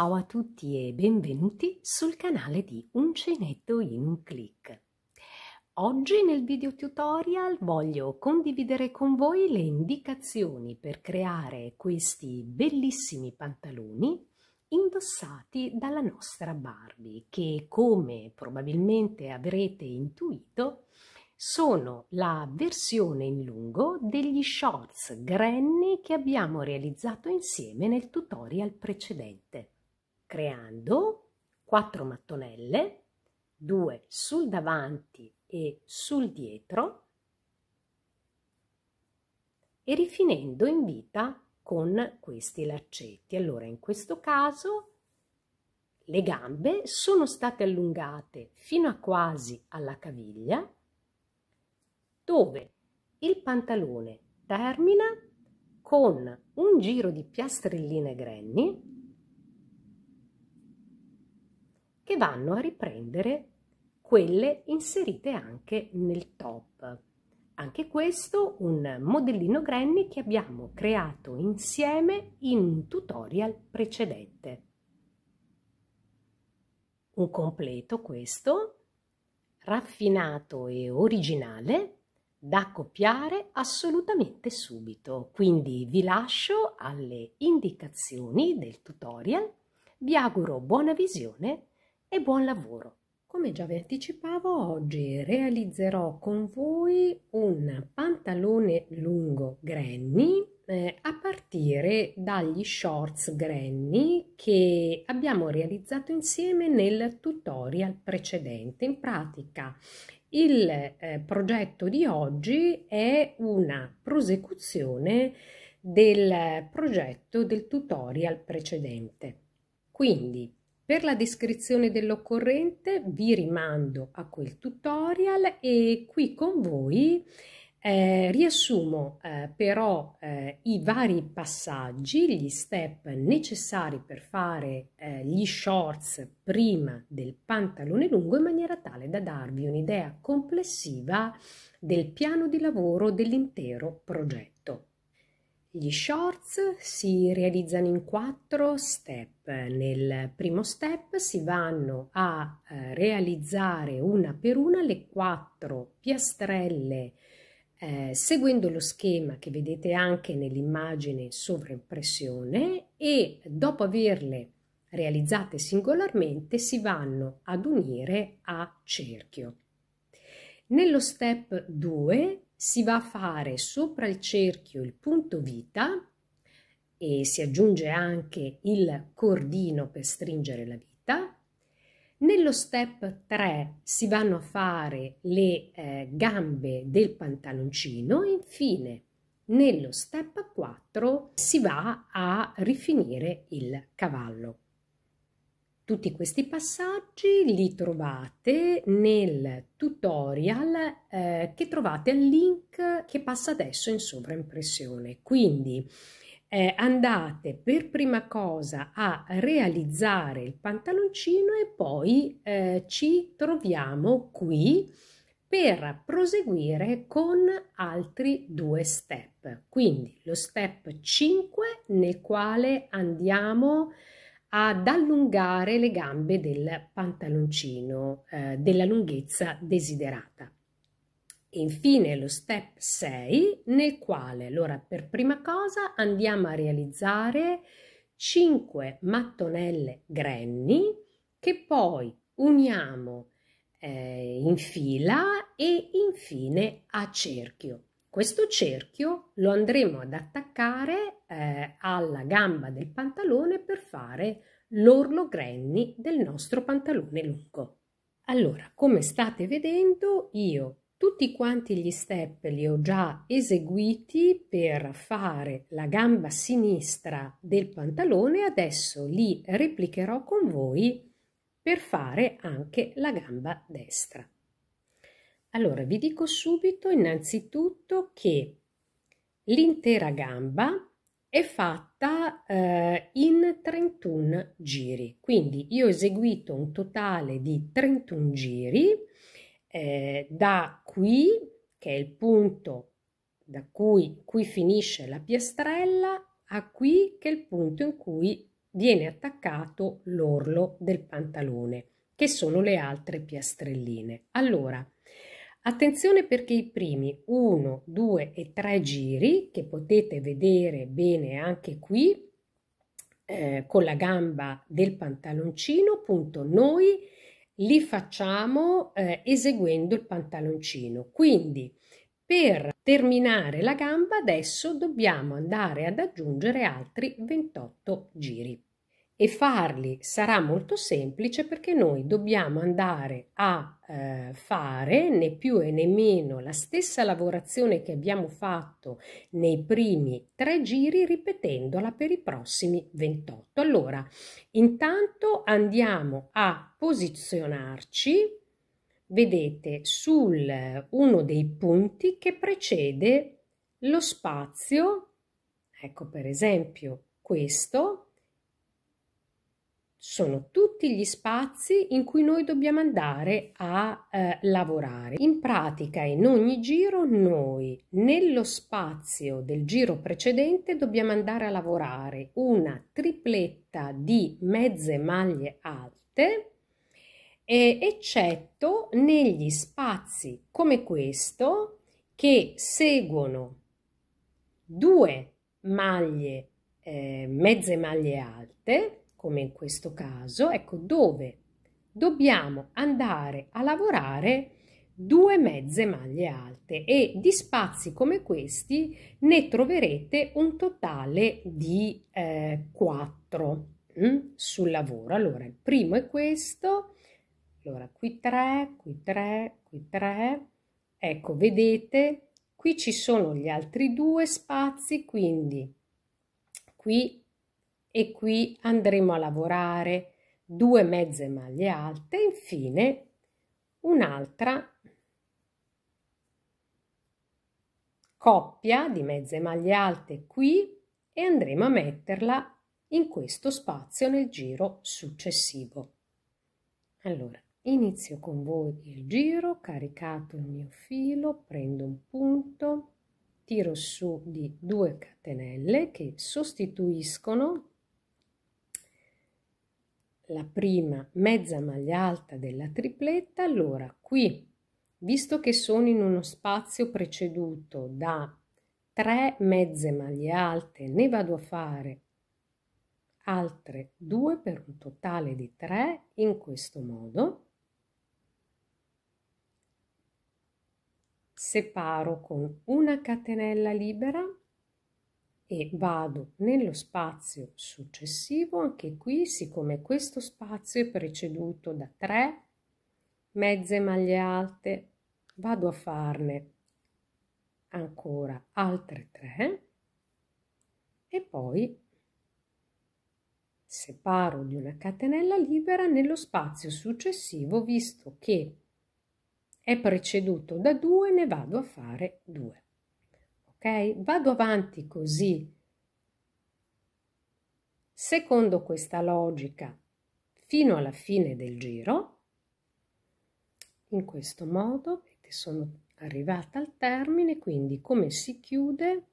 Ciao a tutti e benvenuti sul canale di Uncinetto in un click. Oggi nel video tutorial voglio condividere con voi le indicazioni per creare questi bellissimi pantaloni indossati dalla nostra Barbie che come probabilmente avrete intuito sono la versione in lungo degli shorts granny che abbiamo realizzato insieme nel tutorial precedente creando 4 mattonelle, 2 sul davanti e sul dietro e rifinendo in vita con questi laccetti. Allora in questo caso le gambe sono state allungate fino a quasi alla caviglia dove il pantalone termina con un giro di piastrelline grenni che vanno a riprendere quelle inserite anche nel top. Anche questo un modellino Granny che abbiamo creato insieme in un tutorial precedente. Un completo questo, raffinato e originale, da copiare assolutamente subito. Quindi vi lascio alle indicazioni del tutorial, vi auguro buona visione e buon lavoro! Come già vi anticipavo, oggi realizzerò con voi un pantalone lungo granny eh, a partire dagli shorts granny che abbiamo realizzato insieme nel tutorial precedente. In pratica il eh, progetto di oggi è una prosecuzione del progetto del tutorial precedente. Quindi per la descrizione dell'occorrente vi rimando a quel tutorial e qui con voi eh, riassumo eh, però eh, i vari passaggi, gli step necessari per fare eh, gli shorts prima del pantalone lungo in maniera tale da darvi un'idea complessiva del piano di lavoro dell'intero progetto. Gli shorts si realizzano in quattro step. Nel primo step si vanno a eh, realizzare una per una le quattro piastrelle eh, seguendo lo schema che vedete anche nell'immagine sovraimpressione e dopo averle realizzate singolarmente si vanno ad unire a cerchio. Nello step 2 si va a fare sopra il cerchio il punto vita e si aggiunge anche il cordino per stringere la vita. Nello step 3 si vanno a fare le eh, gambe del pantaloncino e infine nello step 4 si va a rifinire il cavallo. Tutti questi passaggi li trovate nel tutorial eh, che trovate al link che passa adesso in sovraimpressione. Quindi eh, andate per prima cosa a realizzare il pantaloncino e poi eh, ci troviamo qui per proseguire con altri due step. Quindi lo step 5 nel quale andiamo a ad allungare le gambe del pantaloncino eh, della lunghezza desiderata. E infine lo step 6 nel quale allora per prima cosa andiamo a realizzare 5 mattonelle grenni che poi uniamo eh, in fila e infine a cerchio. Questo cerchio lo andremo ad attaccare eh, alla gamba del pantalone per fare l'orlo granny del nostro pantalone lungo. Allora, come state vedendo, io tutti quanti gli step li ho già eseguiti per fare la gamba sinistra del pantalone, adesso li replicherò con voi per fare anche la gamba destra. Allora, vi dico subito innanzitutto che l'intera gamba è fatta eh, in 31 giri, quindi io ho eseguito un totale di 31 giri eh, da qui, che è il punto da cui, cui finisce la piastrella, a qui che è il punto in cui viene attaccato l'orlo del pantalone, che sono le altre piastrelline. Allora, Attenzione perché i primi 1, 2 e 3 giri, che potete vedere bene anche qui, eh, con la gamba del pantaloncino, appunto noi li facciamo eh, eseguendo il pantaloncino. Quindi per terminare la gamba adesso dobbiamo andare ad aggiungere altri 28 giri e farli sarà molto semplice perché noi dobbiamo andare a eh, fare né più e né meno la stessa lavorazione che abbiamo fatto nei primi tre giri ripetendola per i prossimi 28. Allora, intanto andiamo a posizionarci vedete sul uno dei punti che precede lo spazio ecco per esempio questo sono tutti gli spazi in cui noi dobbiamo andare a eh, lavorare. In pratica in ogni giro noi nello spazio del giro precedente dobbiamo andare a lavorare una tripletta di mezze maglie alte eh, eccetto negli spazi come questo che seguono due maglie eh, mezze maglie alte come in questo caso, ecco dove dobbiamo andare a lavorare due mezze maglie alte e di spazi come questi ne troverete un totale di eh, 4 mm, sul lavoro. Allora, il primo è questo, allora qui 3, qui 3, qui 3, ecco vedete qui ci sono gli altri due spazi, quindi qui e qui andremo a lavorare due mezze maglie alte infine un'altra coppia di mezze maglie alte qui e andremo a metterla in questo spazio nel giro successivo. Allora, inizio con voi il giro, caricato il mio filo, prendo un punto, tiro su di due catenelle che sostituiscono la prima mezza maglia alta della tripletta, allora qui, visto che sono in uno spazio preceduto da 3 mezze maglie alte, ne vado a fare altre 2 per un totale di 3 in questo modo. Separo con una catenella libera e vado nello spazio successivo, anche qui siccome questo spazio è preceduto da tre mezze maglie alte, vado a farne ancora altre tre e poi separo di una catenella libera nello spazio successivo visto che è preceduto da due ne vado a fare due ok? Vado avanti così. Secondo questa logica fino alla fine del giro, in questo modo, sono arrivata al termine, quindi come si chiude?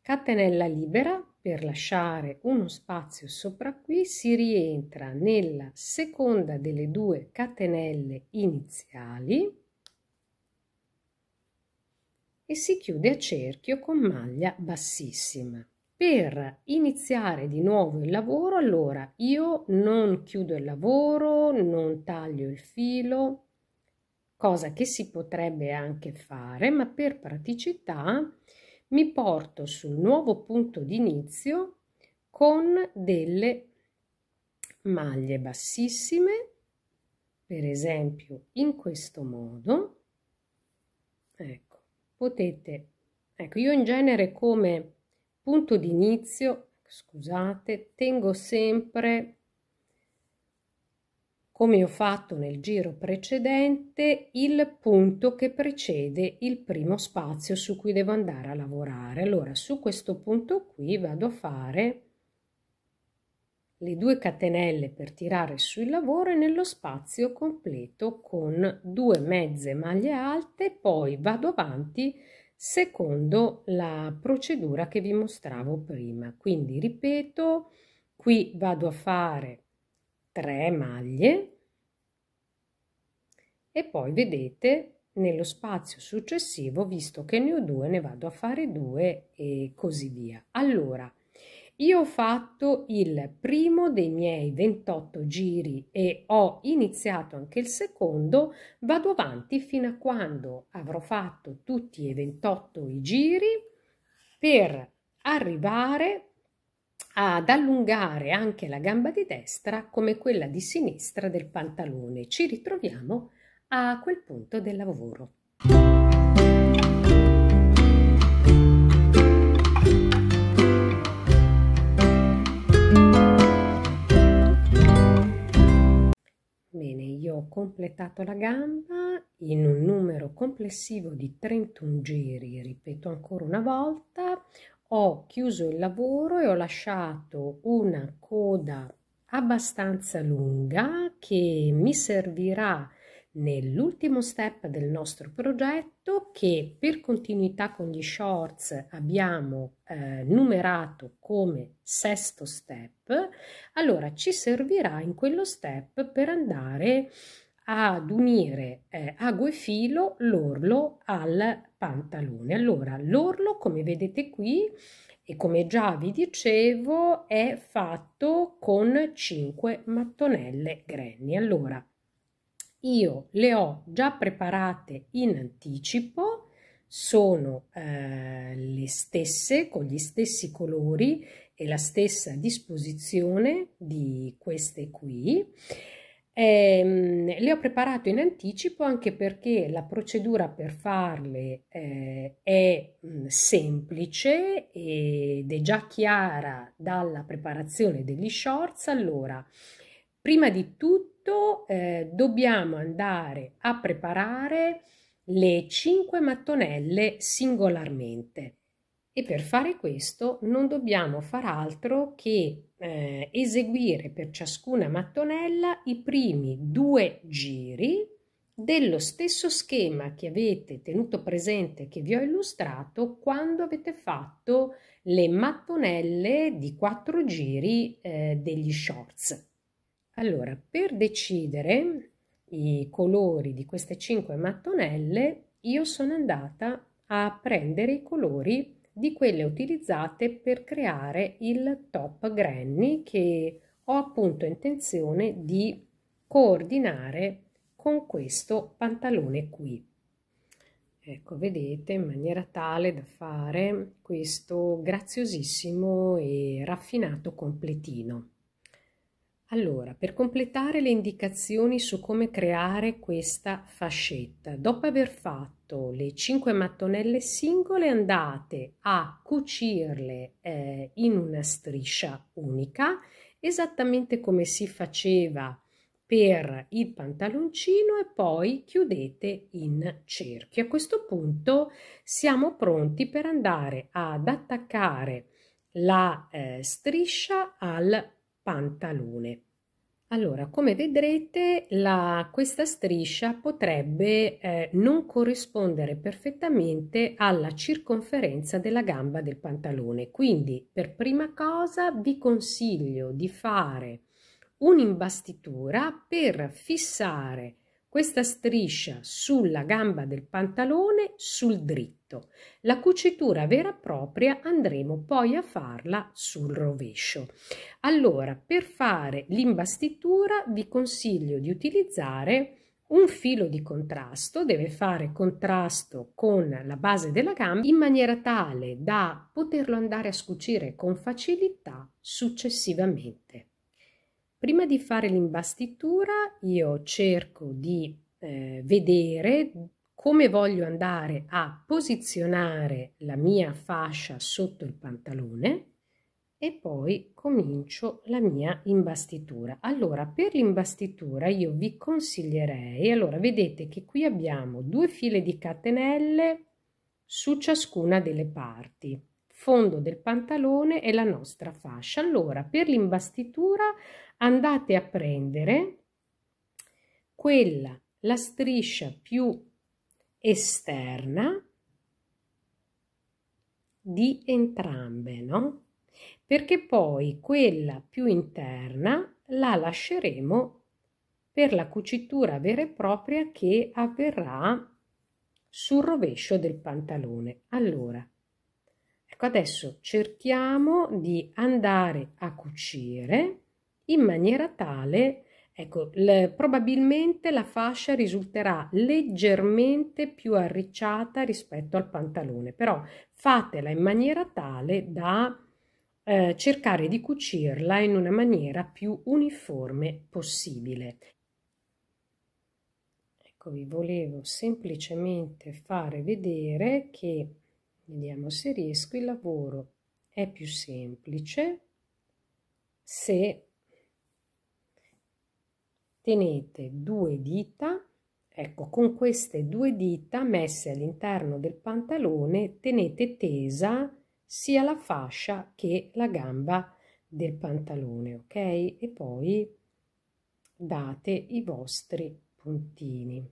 Catenella libera per lasciare uno spazio sopra qui, si rientra nella seconda delle due catenelle iniziali, e si chiude a cerchio con maglia bassissima. Per iniziare di nuovo il lavoro, allora io non chiudo il lavoro, non taglio il filo, cosa che si potrebbe anche fare, ma per praticità mi porto sul nuovo punto d'inizio con delle maglie bassissime, per esempio in questo modo, ecco potete, ecco, io in genere come punto di inizio, scusate, tengo sempre come ho fatto nel giro precedente, il punto che precede il primo spazio su cui devo andare a lavorare. Allora, su questo punto qui vado a fare le due catenelle per tirare sul lavoro e nello spazio completo con due mezze maglie alte, poi vado avanti secondo la procedura che vi mostravo prima. Quindi ripeto, qui vado a fare 3 maglie e poi vedete nello spazio successivo, visto che ne ho due, ne vado a fare due e così via. Allora, io ho fatto il primo dei miei 28 giri e ho iniziato anche il secondo, vado avanti fino a quando avrò fatto tutti e 28 i giri per arrivare ad allungare anche la gamba di destra come quella di sinistra del pantalone. Ci ritroviamo a quel punto del lavoro. gli ho completato la gamba in un numero complessivo di 31 giri, ripeto ancora una volta, ho chiuso il lavoro e ho lasciato una coda abbastanza lunga che mi servirà nell'ultimo step del nostro progetto che per continuità con gli shorts abbiamo eh, numerato come sesto step, allora ci servirà in quello step per andare ad unire eh, ago e filo l'orlo al pantalone. Allora, l'orlo, come vedete qui, e come già vi dicevo, è fatto con 5 mattonelle granny. Allora, io le ho già preparate in anticipo sono eh, le stesse con gli stessi colori e la stessa disposizione di queste qui eh, le ho preparate in anticipo anche perché la procedura per farle eh, è mm, semplice ed è già chiara dalla preparazione degli shorts allora prima di tutto detto, eh, dobbiamo andare a preparare le 5 mattonelle singolarmente. E per fare questo non dobbiamo far altro che eh, eseguire per ciascuna mattonella i primi due giri dello stesso schema che avete tenuto presente che vi ho illustrato quando avete fatto le mattonelle di quattro giri eh, degli shorts. Allora, per decidere i colori di queste 5 mattonelle, io sono andata a prendere i colori di quelle utilizzate per creare il top granny che ho appunto intenzione di coordinare con questo pantalone qui. Ecco, vedete, in maniera tale da fare questo graziosissimo e raffinato completino. Allora, per completare le indicazioni su come creare questa fascetta, dopo aver fatto le 5 mattonelle singole andate a cucirle eh, in una striscia unica, esattamente come si faceva per il pantaloncino e poi chiudete in cerchio. A questo punto siamo pronti per andare ad attaccare la eh, striscia al pantalone. Allora, come vedrete, la, questa striscia potrebbe eh, non corrispondere perfettamente alla circonferenza della gamba del pantalone. Quindi, per prima cosa, vi consiglio di fare un'imbastitura per fissare questa striscia sulla gamba del pantalone sul dritto. La cucitura vera e propria andremo poi a farla sul rovescio. Allora, per fare l'imbastitura vi consiglio di utilizzare un filo di contrasto deve fare contrasto con la base della gamba in maniera tale da poterlo andare a scucire con facilità successivamente. Prima di fare l'imbastitura io cerco di eh, vedere come voglio andare a posizionare la mia fascia sotto il pantalone e poi comincio la mia imbastitura. Allora, per l'imbastitura io vi consiglierei, allora vedete che qui abbiamo due file di catenelle su ciascuna delle parti fondo del pantalone e la nostra fascia. Allora, per l'imbastitura andate a prendere quella, la striscia più esterna di entrambe, no? Perché poi quella più interna la lasceremo per la cucitura vera e propria che avverrà sul rovescio del pantalone. Allora, Ecco, adesso cerchiamo di andare a cucire in maniera tale, ecco, le, probabilmente la fascia risulterà leggermente più arricciata rispetto al pantalone, però fatela in maniera tale da eh, cercare di cucirla in una maniera più uniforme possibile. Ecco, vi volevo semplicemente fare vedere che Vediamo se riesco. Il lavoro è più semplice se tenete due dita, ecco, con queste due dita messe all'interno del pantalone tenete tesa sia la fascia che la gamba del pantalone, ok? E poi date i vostri puntini.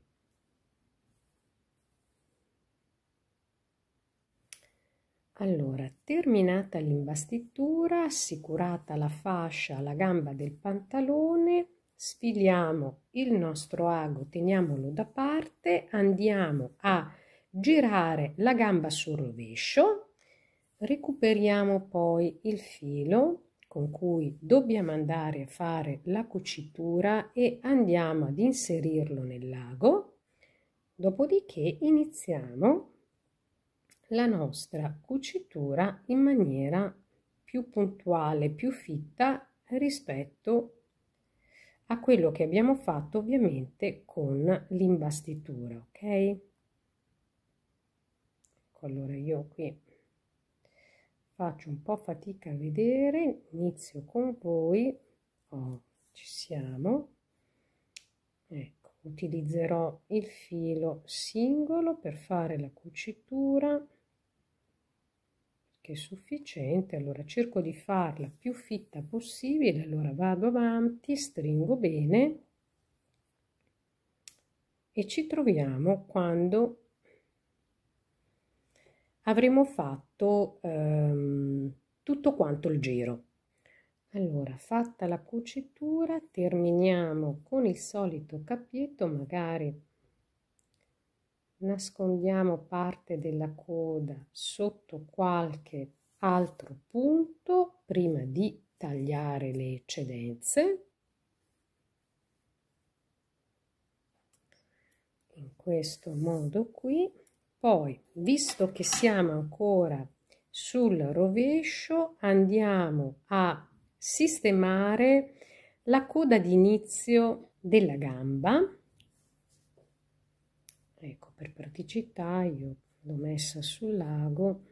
Allora, terminata l'imbastitura, assicurata la fascia alla gamba del pantalone, sfiliamo il nostro ago, teniamolo da parte, andiamo a girare la gamba sul rovescio, recuperiamo poi il filo con cui dobbiamo andare a fare la cucitura e andiamo ad inserirlo nell'ago, dopodiché iniziamo a la nostra cucitura in maniera più puntuale, più fitta rispetto a quello che abbiamo fatto ovviamente con l'imbastitura, ok? Ecco, allora io qui faccio un po' fatica a vedere, inizio con voi, oh, ci siamo, ecco, utilizzerò il filo singolo per fare la cucitura, che è sufficiente, allora cerco di farla più fitta possibile, allora vado avanti, stringo bene e ci troviamo quando avremo fatto ehm, tutto quanto il giro. Allora, fatta la cucitura, terminiamo con il solito cappietto, magari nascondiamo parte della coda sotto qualche altro punto prima di tagliare le eccedenze. In questo modo qui. Poi, visto che siamo ancora sul rovescio, andiamo a sistemare la coda d'inizio della gamba per praticità io l'ho messa sul lago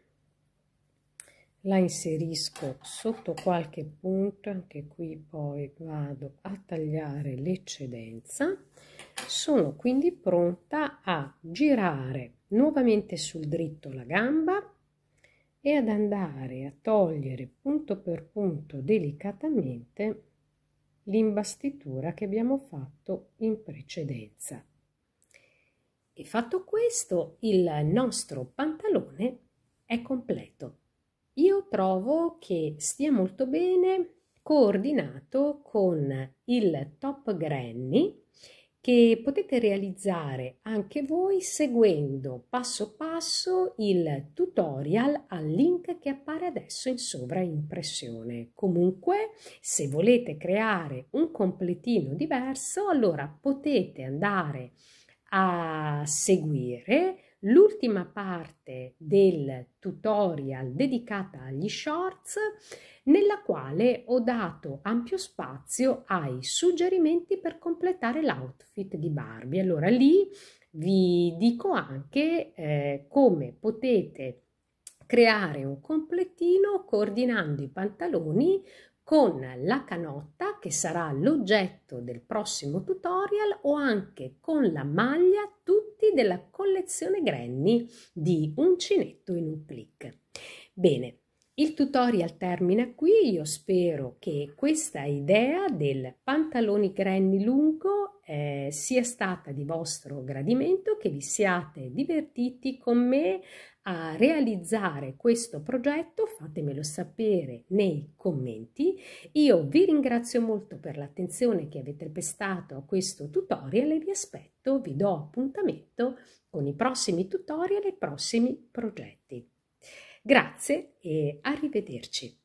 la inserisco sotto qualche punto anche qui poi vado a tagliare l'eccedenza sono quindi pronta a girare nuovamente sul dritto la gamba e ad andare a togliere punto per punto delicatamente l'imbastitura che abbiamo fatto in precedenza e fatto questo, il nostro pantalone è completo. Io trovo che stia molto bene coordinato con il top granny che potete realizzare anche voi seguendo passo passo il tutorial al link che appare adesso in sovraimpressione. Comunque, se volete creare un completino diverso, allora potete andare a seguire l'ultima parte del tutorial dedicata agli shorts nella quale ho dato ampio spazio ai suggerimenti per completare l'outfit di Barbie. Allora lì vi dico anche eh, come potete creare un completino coordinando i pantaloni con la canotta che sarà l'oggetto del prossimo tutorial o anche con la maglia tutti della collezione Granny di Uncinetto in un clic. Bene, il tutorial termina qui, io spero che questa idea del pantaloni granny lungo eh, sia stata di vostro gradimento, che vi siate divertiti con me a realizzare questo progetto, fatemelo sapere nei commenti. Io vi ringrazio molto per l'attenzione che avete prestato a questo tutorial e vi aspetto, vi do appuntamento con i prossimi tutorial e i prossimi progetti. Grazie e arrivederci.